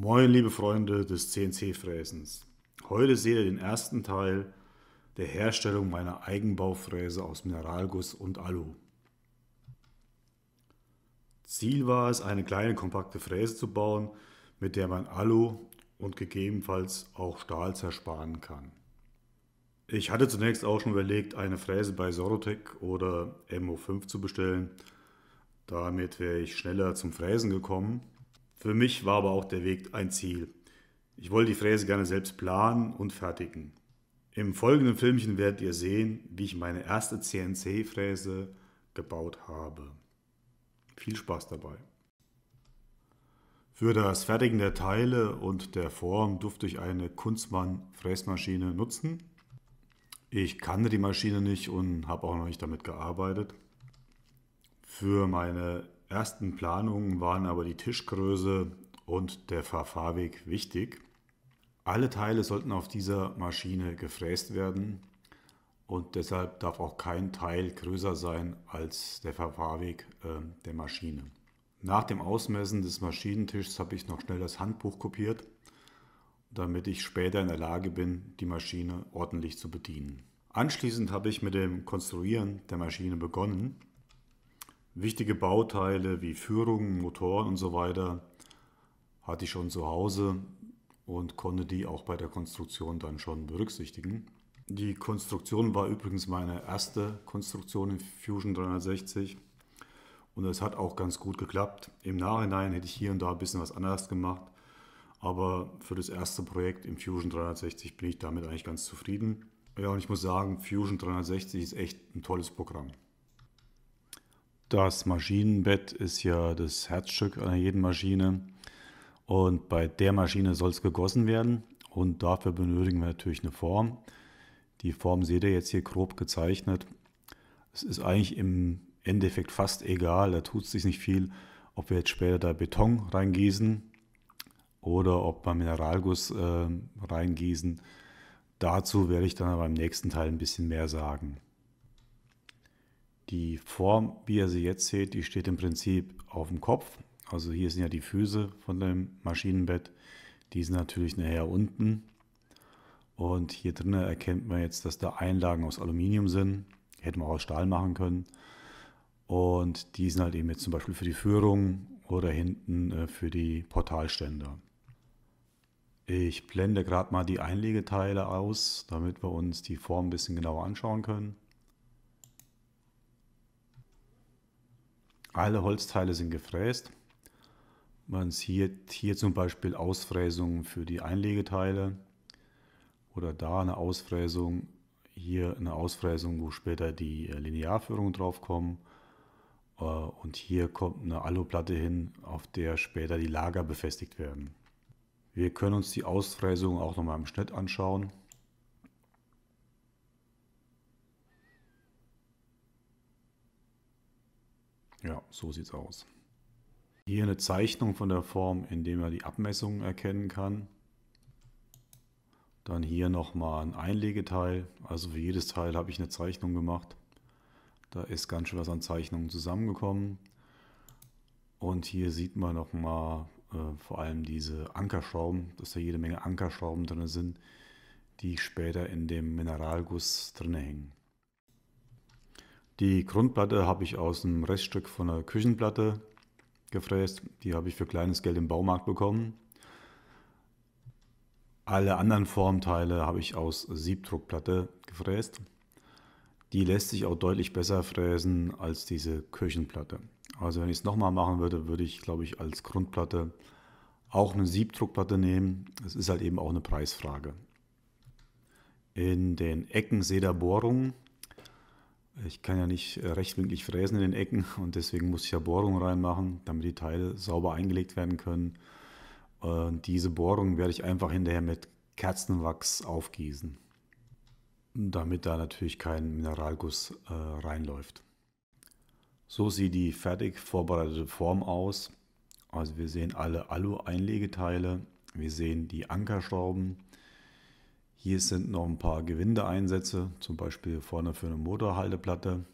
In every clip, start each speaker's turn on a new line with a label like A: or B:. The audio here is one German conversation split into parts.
A: Moin, liebe Freunde des CNC-Fräsens. Heute seht ihr den ersten Teil der Herstellung meiner Eigenbaufräse aus Mineralguss und Alu. Ziel war es, eine kleine kompakte Fräse zu bauen, mit der man Alu und gegebenenfalls auch Stahl zersparen kann. Ich hatte zunächst auch schon überlegt, eine Fräse bei Sorotec oder MO5 zu bestellen. Damit wäre ich schneller zum Fräsen gekommen für mich war aber auch der Weg ein Ziel. Ich wollte die Fräse gerne selbst planen und fertigen. Im folgenden Filmchen werdet ihr sehen, wie ich meine erste CNC-Fräse gebaut habe. Viel Spaß dabei! Für das Fertigen der Teile und der Form durfte ich eine Kunstmann-Fräsmaschine nutzen. Ich kannte die Maschine nicht und habe auch noch nicht damit gearbeitet. Für meine ersten Planungen waren aber die Tischgröße und der Verfahrweg wichtig. Alle Teile sollten auf dieser Maschine gefräst werden und deshalb darf auch kein Teil größer sein als der Verfahrweg äh, der Maschine. Nach dem Ausmessen des Maschinentischs habe ich noch schnell das Handbuch kopiert, damit ich später in der Lage bin, die Maschine ordentlich zu bedienen. Anschließend habe ich mit dem Konstruieren der Maschine begonnen Wichtige Bauteile wie Führungen, Motoren und so weiter hatte ich schon zu Hause und konnte die auch bei der Konstruktion dann schon berücksichtigen. Die Konstruktion war übrigens meine erste Konstruktion in Fusion 360 und es hat auch ganz gut geklappt. Im Nachhinein hätte ich hier und da ein bisschen was anders gemacht, aber für das erste Projekt im Fusion 360 bin ich damit eigentlich ganz zufrieden. Ja, und ich muss sagen, Fusion 360 ist echt ein tolles Programm. Das Maschinenbett ist ja das Herzstück einer jeden Maschine. Und bei der Maschine soll es gegossen werden. Und dafür benötigen wir natürlich eine Form. Die Form seht ihr jetzt hier grob gezeichnet. Es ist eigentlich im Endeffekt fast egal, da tut es sich nicht viel, ob wir jetzt später da Beton reingießen oder ob wir Mineralguss äh, reingießen. Dazu werde ich dann aber im nächsten Teil ein bisschen mehr sagen. Die Form, wie ihr sie jetzt seht, die steht im Prinzip auf dem Kopf. Also hier sind ja die Füße von dem Maschinenbett. Die sind natürlich nachher unten. Und hier drinnen erkennt man jetzt, dass da Einlagen aus Aluminium sind. Hätten wir auch aus Stahl machen können. Und die sind halt eben jetzt zum Beispiel für die Führung oder hinten äh, für die Portalständer. Ich blende gerade mal die Einlegeteile aus, damit wir uns die Form ein bisschen genauer anschauen können. Alle Holzteile sind gefräst. Man sieht hier zum Beispiel Ausfräsungen für die Einlegeteile oder da eine Ausfräsung, hier eine Ausfräsung, wo später die äh, Linearführungen draufkommen. Äh, und hier kommt eine Aluplatte hin, auf der später die Lager befestigt werden. Wir können uns die Ausfräsung auch nochmal im Schnitt anschauen. Ja, so sieht's aus. Hier eine Zeichnung von der Form, indem er die Abmessungen erkennen kann. Dann hier nochmal ein Einlegeteil. Also für jedes Teil habe ich eine Zeichnung gemacht. Da ist ganz schön was an Zeichnungen zusammengekommen. Und hier sieht man nochmal äh, vor allem diese Ankerschrauben, dass da jede Menge Ankerschrauben drin sind, die später in dem Mineralguss drin hängen. Die Grundplatte habe ich aus einem Reststück von einer Küchenplatte gefräst. Die habe ich für kleines Geld im Baumarkt bekommen. Alle anderen Formteile habe ich aus Siebdruckplatte gefräst. Die lässt sich auch deutlich besser fräsen als diese Küchenplatte. Also wenn ich es nochmal machen würde, würde ich, glaube ich, als Grundplatte auch eine Siebdruckplatte nehmen. Es ist halt eben auch eine Preisfrage. In den Ecken seht ihr Bohrungen. Ich kann ja nicht äh, rechtwinklig fräsen in den Ecken und deswegen muss ich ja Bohrungen reinmachen, damit die Teile sauber eingelegt werden können. Und diese Bohrungen werde ich einfach hinterher mit Kerzenwachs aufgießen, damit da natürlich kein Mineralguss äh, reinläuft. So sieht die fertig vorbereitete Form aus. Also wir sehen alle Alu-Einlegeteile, wir sehen die Ankerschrauben, hier sind noch ein paar Gewindeeinsätze, zum Beispiel vorne für eine Motorhalteplatte.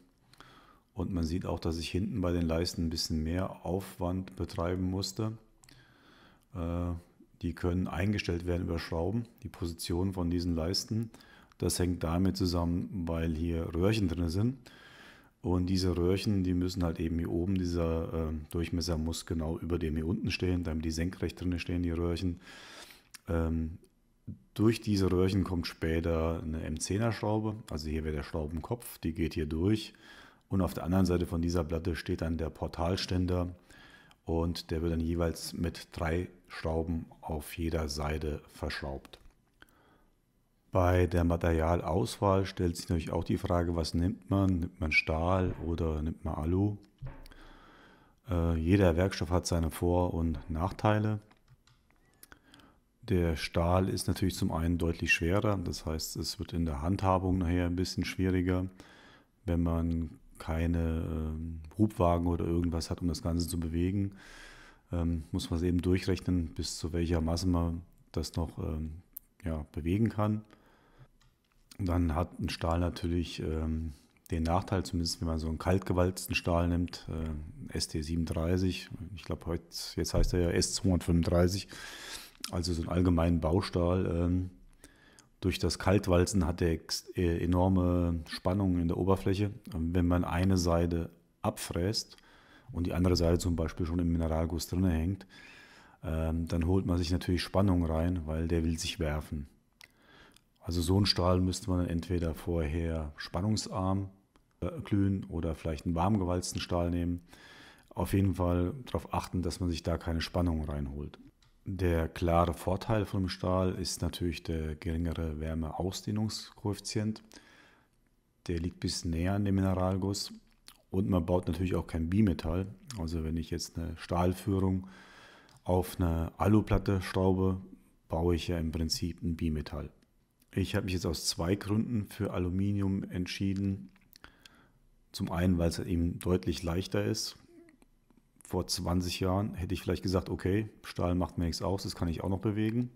A: Und man sieht auch, dass ich hinten bei den Leisten ein bisschen mehr Aufwand betreiben musste. Äh, die können eingestellt werden über Schrauben, die Position von diesen Leisten. Das hängt damit zusammen, weil hier Röhrchen drin sind. Und diese Röhrchen, die müssen halt eben hier oben, dieser äh, Durchmesser muss genau über dem hier unten stehen, damit die senkrecht drin stehen, die Röhrchen. Ähm, durch diese Röhrchen kommt später eine M10er-Schraube, also hier wäre der Schraubenkopf, die geht hier durch. Und auf der anderen Seite von dieser Platte steht dann der Portalständer und der wird dann jeweils mit drei Schrauben auf jeder Seite verschraubt. Bei der Materialauswahl stellt sich natürlich auch die Frage, was nimmt man? Nimmt man Stahl oder nimmt man Alu? Äh, jeder Werkstoff hat seine Vor- und Nachteile. Der Stahl ist natürlich zum einen deutlich schwerer, das heißt, es wird in der Handhabung nachher ein bisschen schwieriger, wenn man keine äh, Hubwagen oder irgendwas hat, um das Ganze zu bewegen. Ähm, muss man es eben durchrechnen, bis zu welcher Masse man das noch ähm, ja, bewegen kann. dann hat ein Stahl natürlich ähm, den Nachteil, zumindest wenn man so einen kaltgewalzten Stahl nimmt, äh, ST37, ich glaube, jetzt heißt er ja S235, also so einen allgemeinen Baustahl. Ähm, durch das Kaltwalzen hat er äh, enorme Spannungen in der Oberfläche. Wenn man eine Seite abfräst und die andere Seite zum Beispiel schon im Mineralguss drin hängt, ähm, dann holt man sich natürlich Spannung rein, weil der will sich werfen. Also so einen Stahl müsste man entweder vorher spannungsarm äh, glühen oder vielleicht einen warmgewalzten Stahl nehmen. Auf jeden Fall darauf achten, dass man sich da keine Spannung reinholt. Der klare Vorteil von dem Stahl ist natürlich der geringere Wärmeausdehnungskoeffizient. Der liegt bis näher an dem Mineralguss und man baut natürlich auch kein Bimetall. Also wenn ich jetzt eine Stahlführung auf eine Aluplatte schraube, baue ich ja im Prinzip ein Bimetall. Ich habe mich jetzt aus zwei Gründen für Aluminium entschieden. Zum einen, weil es eben deutlich leichter ist vor 20 Jahren hätte ich vielleicht gesagt, okay, Stahl macht mir nichts aus, das kann ich auch noch bewegen.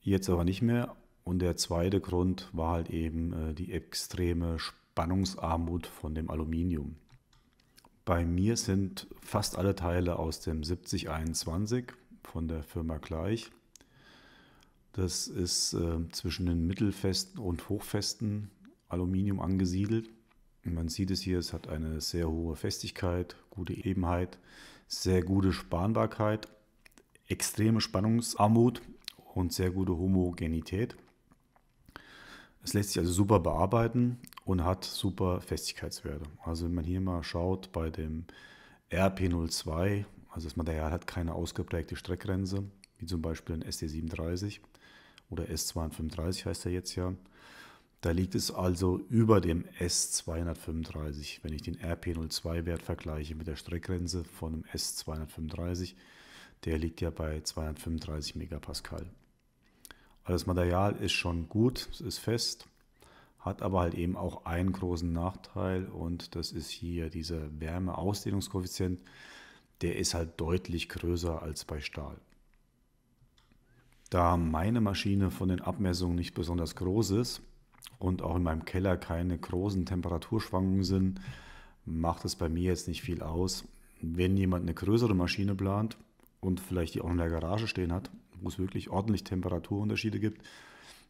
A: Jetzt aber nicht mehr. Und der zweite Grund war halt eben äh, die extreme Spannungsarmut von dem Aluminium. Bei mir sind fast alle Teile aus dem 7021 von der Firma Gleich. Das ist ähm, zwischen den mittelfesten und hochfesten Aluminium angesiedelt. Man sieht es hier, es hat eine sehr hohe Festigkeit, gute Ebenheit, sehr gute Spanbarkeit, extreme Spannungsarmut und sehr gute Homogenität. Es lässt sich also super bearbeiten und hat super Festigkeitswerte. Also wenn man hier mal schaut bei dem RP02, also das Material hat keine ausgeprägte Streckgrenze, wie zum Beispiel ein ST37 oder S235 heißt er jetzt ja. Da liegt es also über dem S235. Wenn ich den RP02-Wert vergleiche mit der Streckgrenze von dem S235, der liegt ja bei 235 Megapascal. Also das Material ist schon gut, es ist fest, hat aber halt eben auch einen großen Nachteil und das ist hier dieser Wärmeausdehnungskoeffizient. Der ist halt deutlich größer als bei Stahl. Da meine Maschine von den Abmessungen nicht besonders groß ist, und auch in meinem Keller keine großen Temperaturschwankungen sind, macht es bei mir jetzt nicht viel aus. Wenn jemand eine größere Maschine plant und vielleicht die auch in der Garage stehen hat, wo es wirklich ordentlich Temperaturunterschiede gibt,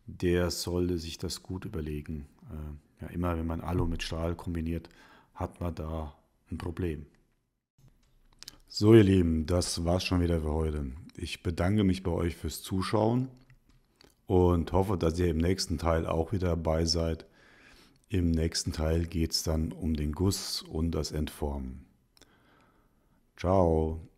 A: der sollte sich das gut überlegen. Äh, ja, immer wenn man Alu mit Stahl kombiniert, hat man da ein Problem. So ihr Lieben, das war's schon wieder für heute. Ich bedanke mich bei euch fürs Zuschauen und hoffe, dass ihr im nächsten Teil auch wieder dabei seid. Im nächsten Teil geht es dann um den Guss und das Entformen. Ciao.